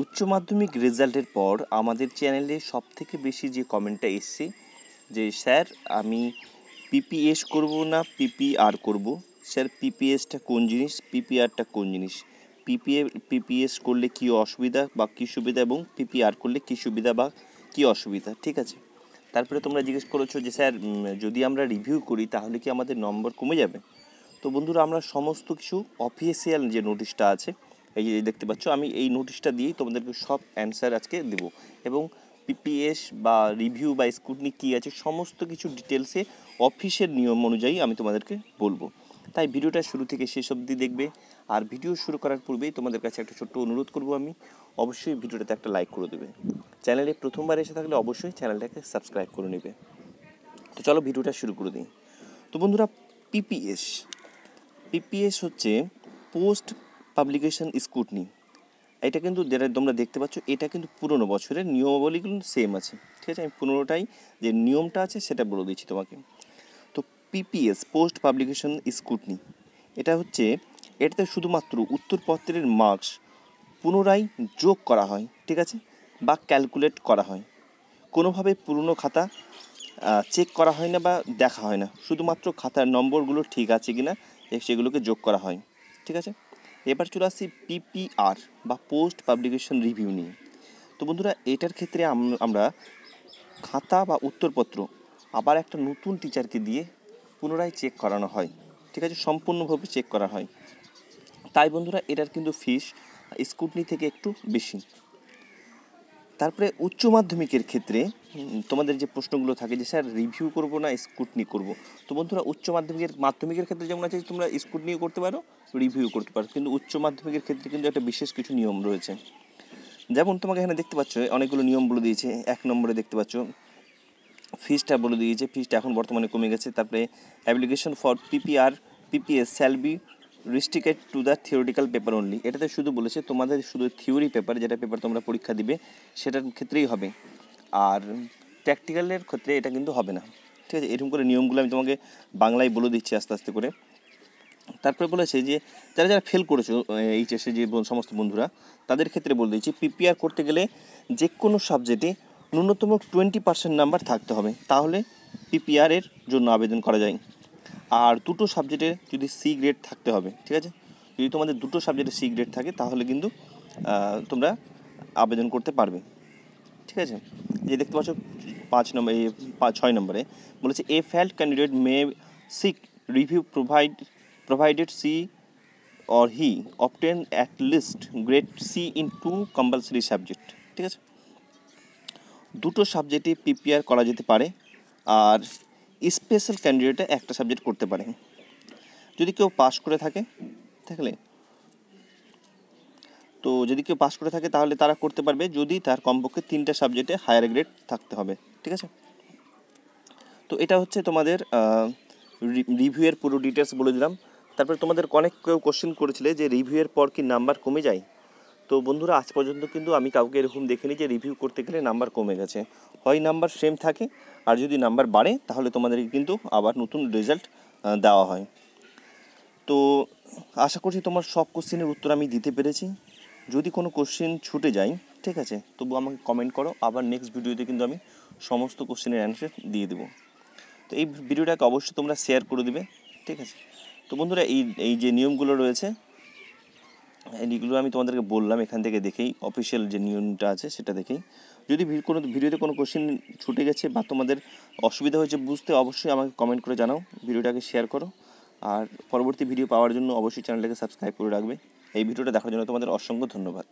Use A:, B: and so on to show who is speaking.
A: উচ্চ মাধ্যমিক রেজাল্টের পর আমাদের চ্যানেলে সব থেকে বেশি যে কমেন্টটা এসছে যে স্যার আমি পিপিএস করব না পিপিআর করব স্যার পিপিএসটা কোন জিনিস পিপিআরটা কোন জিনিস পিপিএ পিপিএস করলে কী অসুবিধা বা কী সুবিধা এবং পিপিআর করলে কী সুবিধা বা কী অসুবিধা ঠিক আছে তারপরে তোমরা জিজ্ঞেস করেছো যে স্যার যদি আমরা রিভিউ করি তাহলে কি আমাদের নম্বর কমে যাবে তো বন্ধুরা আমরা সমস্ত কিছু অফিসিয়াল যে নোটিশটা আছে এই যে দেখতে পাচ্ছ আমি এই নোটিশটা দিয়েই তোমাদেরকে সব অ্যান্সার আজকে দেব এবং পিপিএস বা রিভিউ বা স্কুটনি কী আছে সমস্ত কিছু ডিটেলসে অফিসের নিয়ম অনুযায়ী আমি তোমাদেরকে বলবো তাই ভিডিওটা শুরু থেকে শেষ অব্দি দেখবে আর ভিডিও শুরু করার পূর্বেই তোমাদের কাছে একটা ছোট্ট অনুরোধ করব আমি অবশ্যই ভিডিওটাতে একটা লাইক করে দেবে চ্যানেলে প্রথমবার এসে থাকলে অবশ্যই চ্যানেলটাকে সাবস্ক্রাইব করে নেবে তো চলো ভিডিওটা শুরু করে দিই তো বন্ধুরা পিপিএস পিপিএস হচ্ছে পোস্ট পাবলিকেশন স্কুটনি এটা কিন্তু যেটা তোমরা দেখতে পাচ্ছ এটা কিন্তু পুরনো বছরের নিয়মাবলীগুলো সেম আছে ঠিক আছে আমি পুরোনোটাই যে নিয়মটা আছে সেটা বলে দিচ্ছি তোমাকে তো পিপিএস পোস্ট পাবলিকেশন স্কুটনি এটা হচ্ছে এটাতে শুধুমাত্র উত্তরপত্রের মার্কস পুনরায় যোগ করা হয় ঠিক আছে বা ক্যালকুলেট করা হয় কোনোভাবে পুরনো খাতা চেক করা হয় না বা দেখা হয় না শুধুমাত্র খাতার নম্বরগুলো ঠিক আছে কি না সেগুলোকে যোগ করা হয় ঠিক আছে এবার চলে আসি পিপিআর বা পোস্ট পাবলিকেশন রিভিউ নিয়ে তো বন্ধুরা এটার ক্ষেত্রে আমরা খাতা বা উত্তরপত্র আবার একটা নতুন টিচারকে দিয়ে পুনরায় চেক করানো হয় ঠিক আছে সম্পূর্ণভাবে চেক করা হয় তাই বন্ধুরা এটার কিন্তু ফিস স্কুটনি থেকে একটু বেশি তারপরে উচ্চ মাধ্যমিকের ক্ষেত্রে তোমাদের যে প্রশ্নগুলো থাকে যে স্যার রিভিউ করব না স্কুটনি করব তো বন্ধুরা উচ্চ মাধ্যমিকের মাধ্যমিকের ক্ষেত্রে যেমন আছে তোমরা স্কুটনিও করতে পারো রিভিউ করতে পারো কিন্তু উচ্চ মাধ্যমিকের ক্ষেত্রে কিন্তু একটা বিশেষ কিছু নিয়ম রয়েছে যেমন তোমাকে এখানে দেখতে পাচ্ছ অনেকগুলো নিয়ম বলে দিয়েছে এক নম্বরে দেখতে পাচ্ছ ফিজটা বলে দিয়েছে ফিজটা এখন বর্তমানে কমে গেছে তারপরে application for PPR PPS shall be restricted to the theoretical paper only এটাতে শুধু বলেছে তোমাদের শুধু থিওরি পেপার যেটা পেপার তোমরা পরীক্ষা দিবে সেটার ক্ষেত্রেই হবে আর প্র্যাকটিক্যালের ক্ষেত্রে এটা কিন্তু হবে না ঠিক আছে এরকম করে নিয়মগুলো আমি তোমাকে বাংলায় বলে দিচ্ছি আস্তে আস্তে করে তারপরে বলেছে যে যারা যারা ফেল করেছো এইচএসে যে সমস্ত বন্ধুরা তাদের ক্ষেত্রে বলে দিচ্ছি পিপিআর করতে গেলে যে কোনো সাবজেক্টে ন্যূনতম টোয়েন্টি পার্সেন্ট নাম্বার থাকতে হবে তাহলে পিপিআরের জন্য আবেদন করা যায় আর দুটো সাবজেক্টে যদি সি গ্রেড থাকতে হবে ঠিক আছে যদি তোমাদের দুটো সাবজেক্টে সি গ্রেড থাকে তাহলে কিন্তু তোমরা আবেদন করতে পারবে ঠিক আছে যে দেখতে পাচ্ছ পাঁচ নম্বর এই ছয় নম্বরে বলেছে a failed candidate may seek review provide provided she or he obtain at least grade C in two compulsory subject ঠিক আছে দুটো সাবজেক্টে পিপিআর করা যেতে পারে আর স্পেশাল ক্যান্ডিডেটে একটা সাবজেক্ট করতে পারে যদি কেউ পাস করে থাকে থাকলে তো যদি কেউ পাস করে থাকে তাহলে তারা করতে পারবে যদি তার কমপক্ষে তিনটা সাবজেক্টে হায়ার গ্রেড থাকতে হবে ঠিক আছে তো এটা হচ্ছে তোমাদের রিভিউয়ের পুরো ডিটেলস বলে দিলাম তারপরে তোমাদের অনেক কেউ কোশ্চেন করেছিলে যে রিভিউয়ের পর কি নাম্বার কমে যায় তো বন্ধুরা আজ পর্যন্ত কিন্তু আমি কাউকে এরকম দেখিনি যে রিভিউ করতে গেলে নাম্বার কমে গেছে হয় নাম্বার সেম থাকে আর যদি নাম্বার বাড়ে তাহলে তোমাদেরকে কিন্তু আবার নতুন রেজাল্ট দেওয়া হয় তো আশা করছি তোমার সব কোশ্চেনের উত্তর আমি দিতে পেরেছি যদি কোনো কোশ্চেন ছুটে যায় ঠিক আছে তবু আমাকে কমেন্ট করো আবার নেক্সট ভিডিওতে কিন্তু আমি সমস্ত কোশ্চেনের অ্যান্সার দিয়ে দেবো তো এই ভিডিওটাকে অবশ্যই তোমরা শেয়ার করে দিবে ঠিক আছে তো বন্ধুরা এই এই যে নিয়মগুলো রয়েছে এইগুলো আমি তোমাদেরকে বললাম এখান থেকে দেখেই অফিসিয়াল যে নিয়মটা আছে সেটা দেখেই যদি কোনো ভিডিওতে কোনো কোশ্চেন ছুটে গেছে বা তোমাদের অসুবিধা হয়েছে বুঝতে অবশ্যই আমাকে কমেন্ট করে জানাও ভিডিওটাকে শেয়ার করো আর পরবর্তী ভিডিও পাওয়ার জন্য অবশ্যই চ্যানেলটাকে সাবস্ক্রাইব করে রাখবে এই ভিডিওটা দেখার জন্য তোমাদের অসংখ্য ধন্যবাদ